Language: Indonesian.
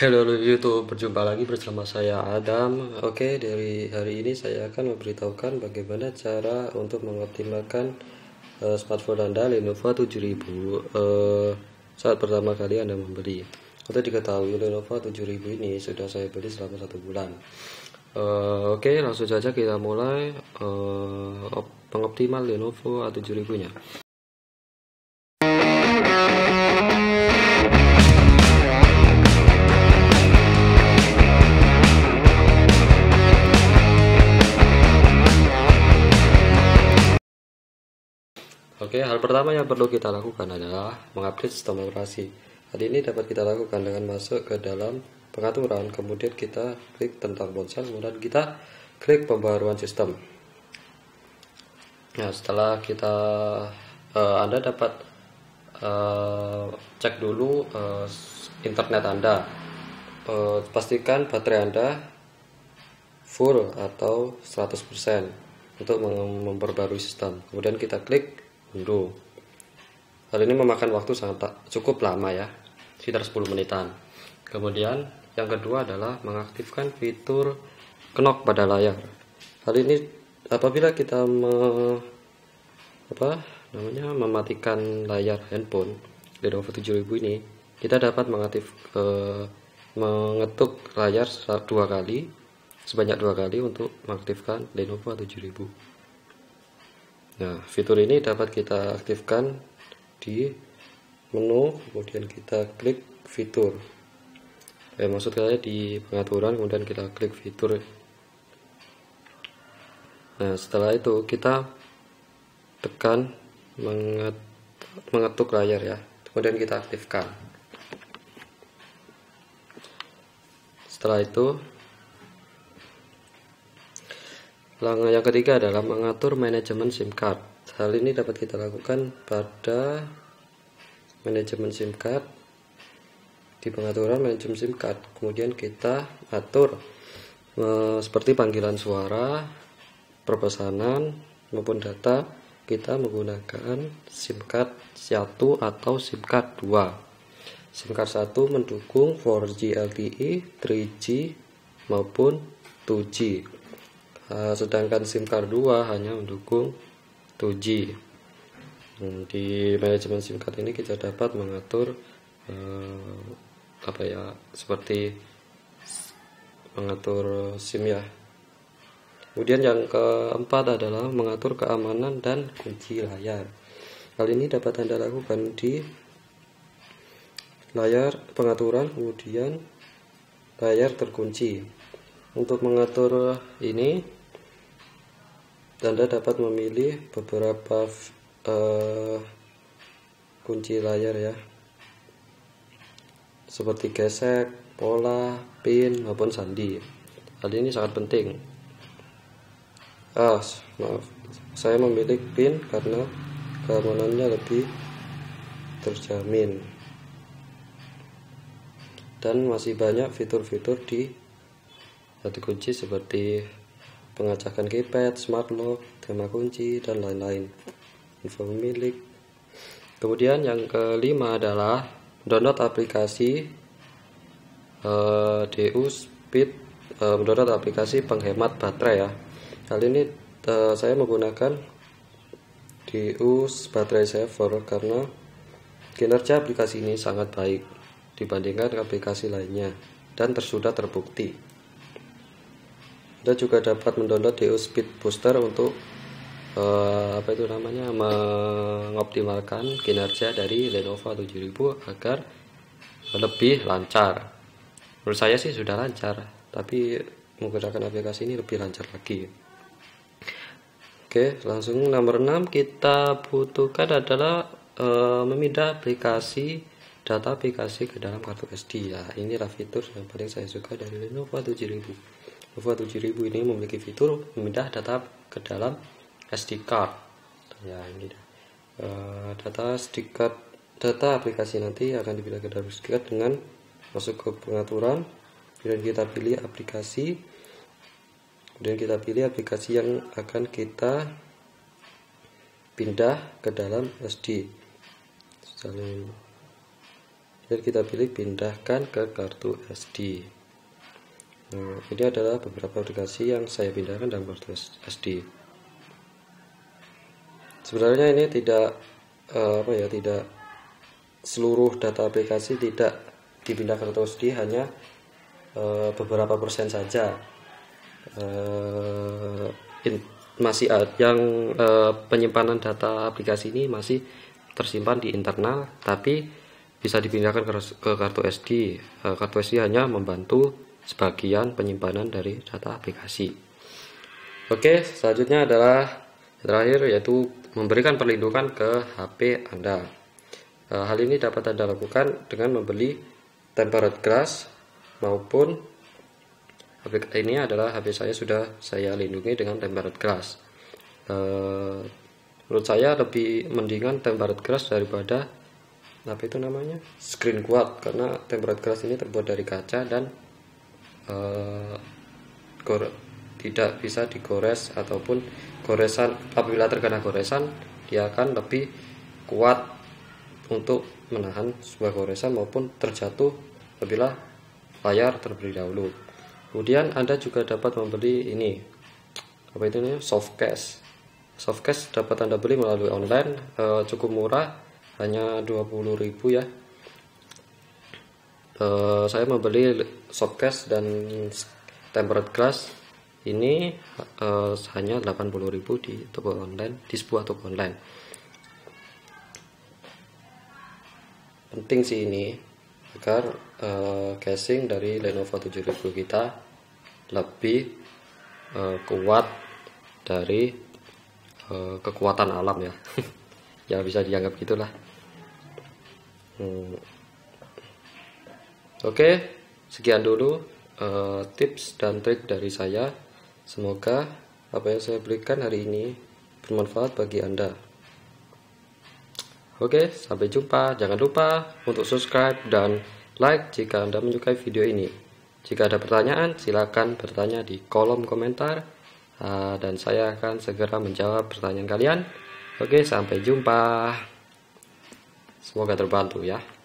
Halo YouTube, berjumpa lagi bersama saya Adam. Oke, dari hari ini saya akan memberitahukan bagaimana cara untuk mengoptimalkan uh, smartphone Anda Lenovo 7000 uh, eh, saat pertama kali Anda membeli. Untuk diketahui Lenovo 7000 ini sudah saya beli selama satu bulan. Uh, Oke, langsung saja kita mulai uh, pengoptimal Lenovo A7000-nya. hal pertama yang perlu kita lakukan adalah mengupdate sistem operasi. Hal ini dapat kita lakukan dengan masuk ke dalam pengaturan, kemudian kita klik tentang ponsel, kemudian kita klik pembaruan sistem. Nah, setelah kita uh, Anda dapat uh, cek dulu uh, internet Anda. Uh, pastikan baterai Anda full atau 100% untuk memperbarui sistem. Kemudian kita klik Hindu. Hal ini memakan waktu sangat tak cukup lama ya, sekitar 10 menitan. Kemudian yang kedua adalah mengaktifkan fitur knock pada layar. Hal ini apabila kita me, apa namanya mematikan layar handphone dari 7000 ini, kita dapat mengaktif e, mengetuk layar dua kali sebanyak dua kali untuk mengaktifkan Lenovo 7000. Nah, fitur ini dapat kita aktifkan di menu, kemudian kita klik fitur. Eh, maksud saya di pengaturan, kemudian kita klik fitur. Nah, setelah itu kita tekan mengetuk layar ya, kemudian kita aktifkan. Setelah itu Langkah yang ketiga adalah mengatur manajemen SIM card. Hal ini dapat kita lakukan pada manajemen SIM card di pengaturan manajemen SIM card. Kemudian kita atur eh, seperti panggilan suara, perpesanan maupun data kita menggunakan SIM card 1 atau SIM card 2. SIM card 1 mendukung 4G LTE, 3G maupun 2G. Eh, sedangkan SIM card 2 hanya mendukung 2G hmm, di manajemen SIM card ini kita dapat mengatur eh, apa ya seperti mengatur SIM ya kemudian yang keempat adalah mengatur keamanan dan kunci layar hal ini dapat anda lakukan di layar pengaturan kemudian layar terkunci untuk mengatur ini anda dapat memilih beberapa uh, kunci layar ya seperti gesek, pola, pin maupun sandi. Hal ini sangat penting. Ah, maaf. Saya memilih pin karena keamanannya lebih terjamin. Dan masih banyak fitur-fitur di satu kunci seperti pengacakan keypad, smart lock, tema kunci, dan lain-lain. Info pemilik. Kemudian yang kelima adalah download aplikasi uh, eh, DU Speed, uh, eh, download aplikasi penghemat baterai ya. Kali ini uh, saya menggunakan DU Battery Saver karena kinerja aplikasi ini sangat baik dibandingkan aplikasi lainnya dan tersudah terbukti anda juga dapat mendownload DO Speed Booster untuk uh, apa itu namanya mengoptimalkan kinerja dari Lenovo 7000 agar lebih lancar. Menurut saya sih sudah lancar, tapi menggunakan aplikasi ini lebih lancar lagi. Oke, langsung nomor 6 kita butuhkan adalah e, memindah aplikasi data aplikasi ke dalam kartu SD ya. Inilah fitur yang paling saya suka dari Lenovo 7000. Nova 7000 ini memiliki fitur memindah data ke dalam SD card. Ya, ini uh, data SD card data aplikasi nanti akan dipindah ke dalam SD card dengan masuk ke pengaturan, kemudian kita pilih aplikasi, kemudian kita pilih aplikasi yang akan kita pindah ke dalam SD. Dan kemudian kita pilih pindahkan ke kartu SD. Nah, ini adalah beberapa aplikasi yang saya pindahkan dalam kartu SD. Sebenarnya ini tidak uh, apa ya, tidak seluruh data aplikasi tidak dipindahkan ke kartu SD, hanya uh, beberapa persen saja. Uh, in, masih yang uh, penyimpanan data aplikasi ini masih tersimpan di internal, tapi bisa dipindahkan ke, kartu SD. kartu SD hanya membantu sebagian penyimpanan dari data aplikasi. Oke, selanjutnya adalah terakhir yaitu memberikan perlindungan ke HP Anda. E, hal ini dapat Anda lakukan dengan membeli tempered glass maupun HP ini adalah HP saya sudah saya lindungi dengan tempered glass. E, menurut saya lebih mendingan tempered glass daripada apa itu namanya screen guard karena tempered glass ini terbuat dari kaca dan uh, tidak bisa digores ataupun goresan apabila terkena goresan dia akan lebih kuat untuk menahan sebuah goresan maupun terjatuh apabila layar terlebih dahulu kemudian anda juga dapat membeli ini apa itu ini soft case soft case dapat anda beli melalui online eh, cukup murah hanya 20.000 ya uh, saya membeli softcase dan tempered glass ini uh, hanya 80.000 di toko online di sebuah toko online penting sih ini agar uh, casing dari Lenovo 7000 kita lebih uh, kuat dari uh, kekuatan alam ya ya bisa dianggap gitulah hmm. Oke, sekian dulu uh, tips dan trik dari saya. Semoga apa yang saya berikan hari ini bermanfaat bagi Anda. Oke, sampai jumpa. Jangan lupa untuk subscribe dan like jika Anda menyukai video ini. Jika ada pertanyaan, silakan bertanya di kolom komentar eh, dan saya akan segera menjawab pertanyaan kalian. Oke, sampai jumpa. Semoga terbantu ya.